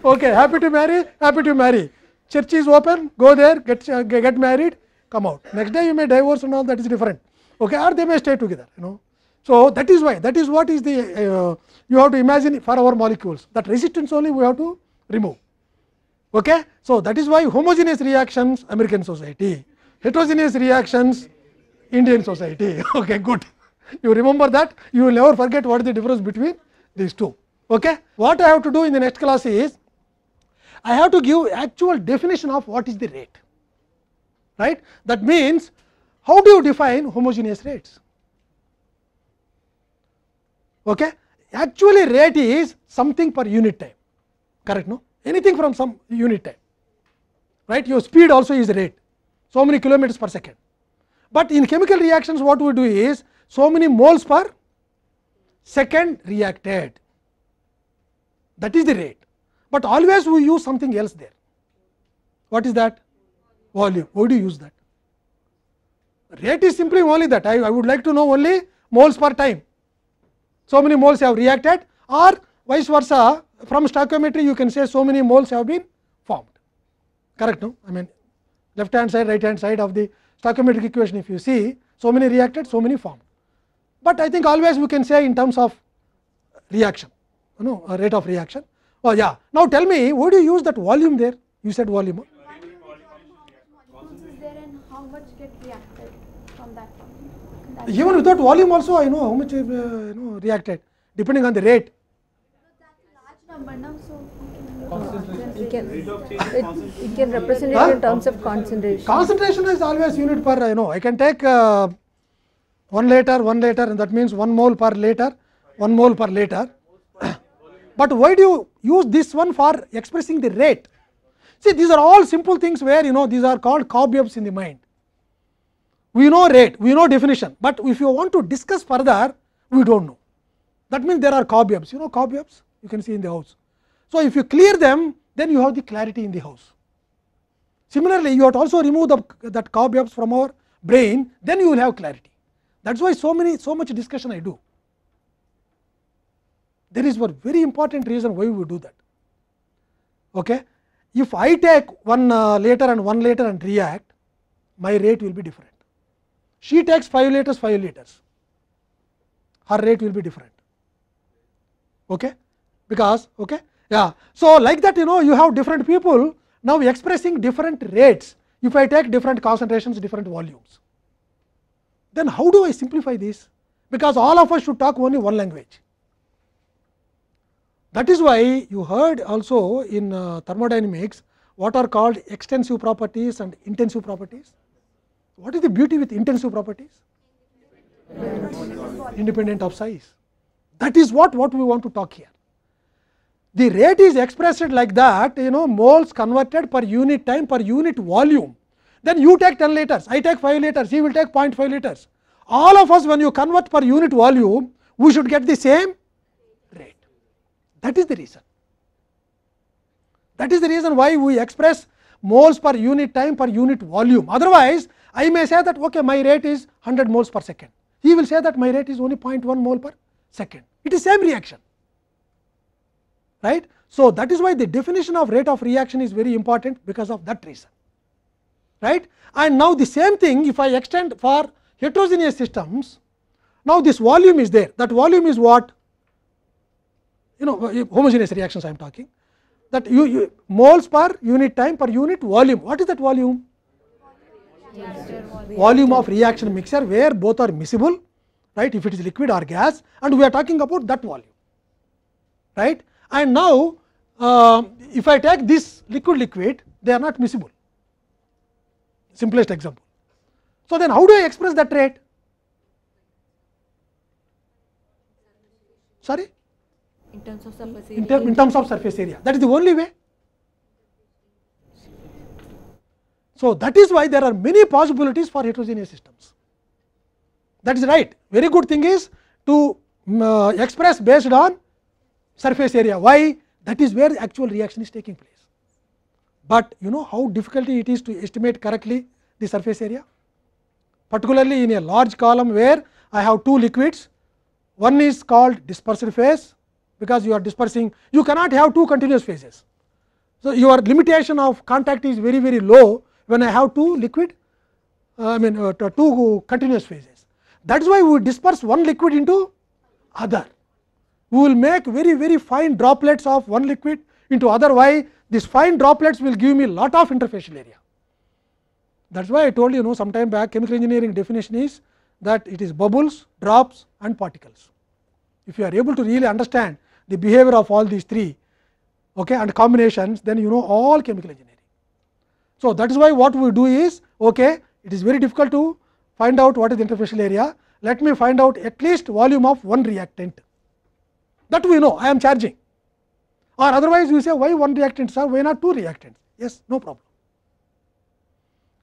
okay, happy to marry, happy to marry. Church is open, go there, get, uh, get married, come out. Next day you may divorce and all that is different. Okay, or they may stay together, you know. So, that is why, that is what is the, uh, you have to imagine for our molecules, that resistance only we have to remove. Okay? So, that is why homogeneous reactions American society, heterogeneous reactions Indian society. *laughs* Okay, good. You remember that, you will never forget what is the difference between these two. Okay? What I have to do in the next class is, I have to give actual definition of what is the rate. right? That means, how do you define homogeneous rates? Okay? Actually, rate is something per unit time, correct? No? Anything from some unit time, right? Your speed also is rate, so many kilometers per second. But in chemical reactions, what we do is so many moles per second reacted that is the rate, but always we use something else there. What is that? Volume. How do you use that? Rate is simply only that I, I would like to know only moles per time. So many moles have reacted or vice versa from stoichiometry you can say so many moles have been formed. Correct no? I mean left hand side right hand side of the stoichiometric equation if you see so many reacted so many formed but I think always we can say in terms of reaction, you know rate of reaction. Oh yeah. Now tell me, would do you use that volume there? You said volume. Even without volume also, I know how much uh, you know reacted, depending on the rate. It can, it, it can represent it in terms of concentration. Concentration is always unit per, you know, I can take uh, 1 liter, 1 liter and that means 1 mole per liter, 1 mole per liter. *coughs* but why do you use this one for expressing the rate? See these are all simple things where you know these are called cobwebs in the mind. We know rate, we know definition, but if you want to discuss further, we do not know. That means there are cobwebs, you know cobwebs you can see in the house. So, if you clear them, then you have the clarity in the house. Similarly, you have to also remove the, that cobwebs from our brain, then you will have clarity. That is why so many so much discussion I do. There is one very important reason why we do that. Okay? If I take one uh, later and one later and react, my rate will be different. She takes 5 liters, 5 liters. Her rate will be different. Okay? Because, okay? Yeah. So, like that, you know, you have different people now expressing different rates if I take different concentrations, different volumes then how do I simplify this? Because all of us should talk only one language. That is why you heard also in uh, thermodynamics what are called extensive properties and intensive properties. What is the beauty with intensive properties? Independent of size. That is what, what we want to talk here. The rate is expressed like that you know moles converted per unit time per unit volume then you take 10 liters, I take 5 liters, he will take 0.5 liters. All of us when you convert per unit volume, we should get the same rate. That is the reason. That is the reason why we express moles per unit time per unit volume. Otherwise, I may say that okay, my rate is 100 moles per second. He will say that my rate is only 0.1 mole per second. It is same reaction. right. So, that is why the definition of rate of reaction is very important because of that reason right. And now, the same thing if I extend for heterogeneous systems, now this volume is there that volume is what you know uh, homogeneous reactions I am talking that you, you moles per unit time per unit volume. What is that volume? Volume of reaction mixture where both are miscible right if it is liquid or gas and we are talking about that volume right and now uh, if I take this liquid liquid they are not miscible simplest example. So, then how do I express that rate? Sorry? In terms of surface area. In, ter in terms of surface area. That is the only way. So, that is why there are many possibilities for heterogeneous systems. That is right. Very good thing is to uh, express based on surface area. Why? That is where the actual reaction is taking place. but you know how difficult it is to estimate correctly the surface area. Particularly in a large column where I have two liquids, one is called dispersed phase because you are dispersing, you cannot have two continuous phases. So, your limitation of contact is very very low when I have two liquid uh, I mean uh, two continuous phases. That is why we disperse one liquid into other. We will make very very fine droplets of one liquid into other way, these fine droplets will give me lot of interfacial area. That is why I told you know sometime back chemical engineering definition is that it is bubbles, drops and particles. If you are able to really understand the behavior of all these three okay, and combinations, then you know all chemical engineering. So, that is why what we do is okay, it is very difficult to find out what is the interfacial area. Let me find out at least volume of one reactant that we know I am charging or otherwise you say why one reactant sir, why not two reactants? Yes, no problem.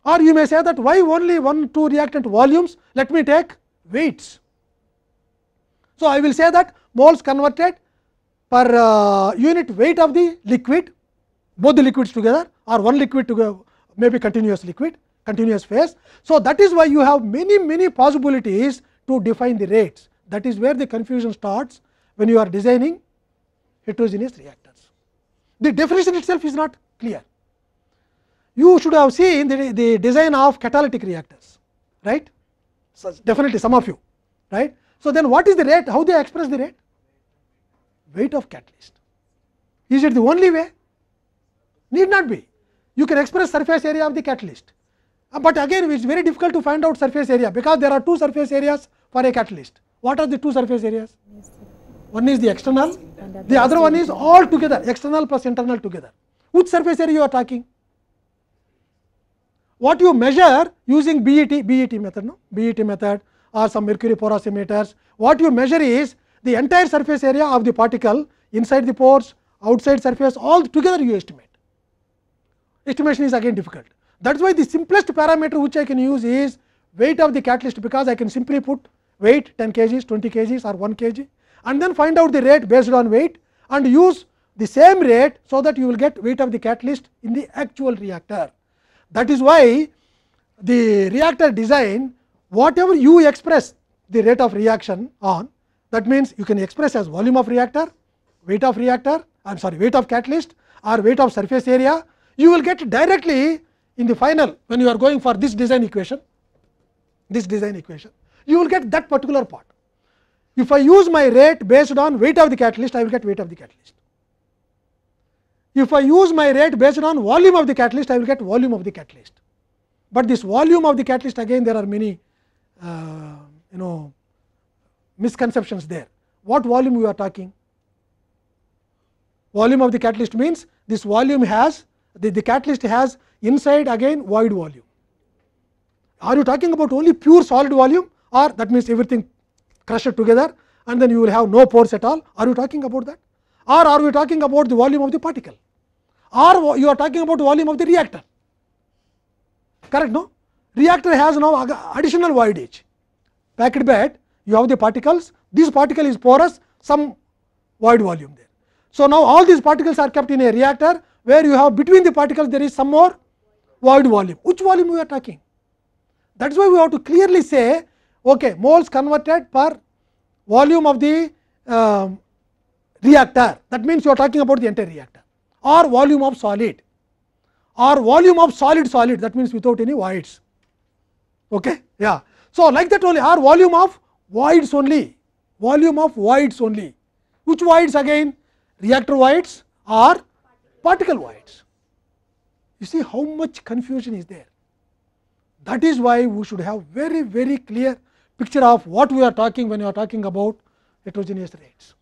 Or you may say that why only one two reactant volumes, let me take weights. So, I will say that moles converted per uh, unit weight of the liquid, both the liquids together or one liquid together may be continuous liquid, continuous phase. So, that is why you have many many possibilities to define the rates. That is where the confusion starts when you are designing heterogeneous reactor the definition itself is not clear. You should have seen the, the design of catalytic reactors, right? So, definitely some of you, right? So, then what is the rate? How they express the rate? Weight of catalyst. Is it the only way? Need not be. You can express surface area of the catalyst, uh, but again it is very difficult to find out surface area because there are two surface areas for a catalyst. What are the two surface areas? One is the external, the other one is all together, external plus internal together. Which surface area you are talking? What you measure using BET, BET method, no? BET method or some mercury porosimeters, what you measure is the entire surface area of the particle inside the pores, outside surface, all together you estimate. Estimation is again difficult. That is why the simplest parameter which I can use is weight of the catalyst, because I can simply put weight 10 kgs, 20 kgs or 1 kg and then find out the rate based on weight and use the same rate. So, that you will get weight of the catalyst in the actual reactor. That is why the reactor design whatever you express the rate of reaction on that means, you can express as volume of reactor, weight of reactor I am sorry weight of catalyst or weight of surface area you will get directly in the final when you are going for this design equation this design equation you will get that particular part if I use my rate based on weight of the catalyst, I will get weight of the catalyst. If I use my rate based on volume of the catalyst, I will get volume of the catalyst. But this volume of the catalyst again there are many uh, you know misconceptions there. What volume we are talking? Volume of the catalyst means this volume has the, the catalyst has inside again void volume. Are you talking about only pure solid volume or that means everything crush it together and then you will have no pores at all. Are you talking about that? Or are we talking about the volume of the particle? Or you are talking about the volume of the reactor? Correct, no? Reactor has now additional voidage. Packed bed, you have the particles, this particle is porous, some void volume there. So, now all these particles are kept in a reactor, where you have between the particles there is some more void volume. Which volume we are talking? That is why we have to clearly say Okay, moles converted per volume of the uh, reactor. That means, you are talking about the entire reactor or volume of solid or volume of solid solid that means, without any voids. Okay? Yeah. So, like that only or volume of voids only, volume of voids only. Which voids again? Reactor voids or particle voids. You see how much confusion is there. That is why we should have very, very clear picture of what we are talking when you are talking about heterogeneous rates.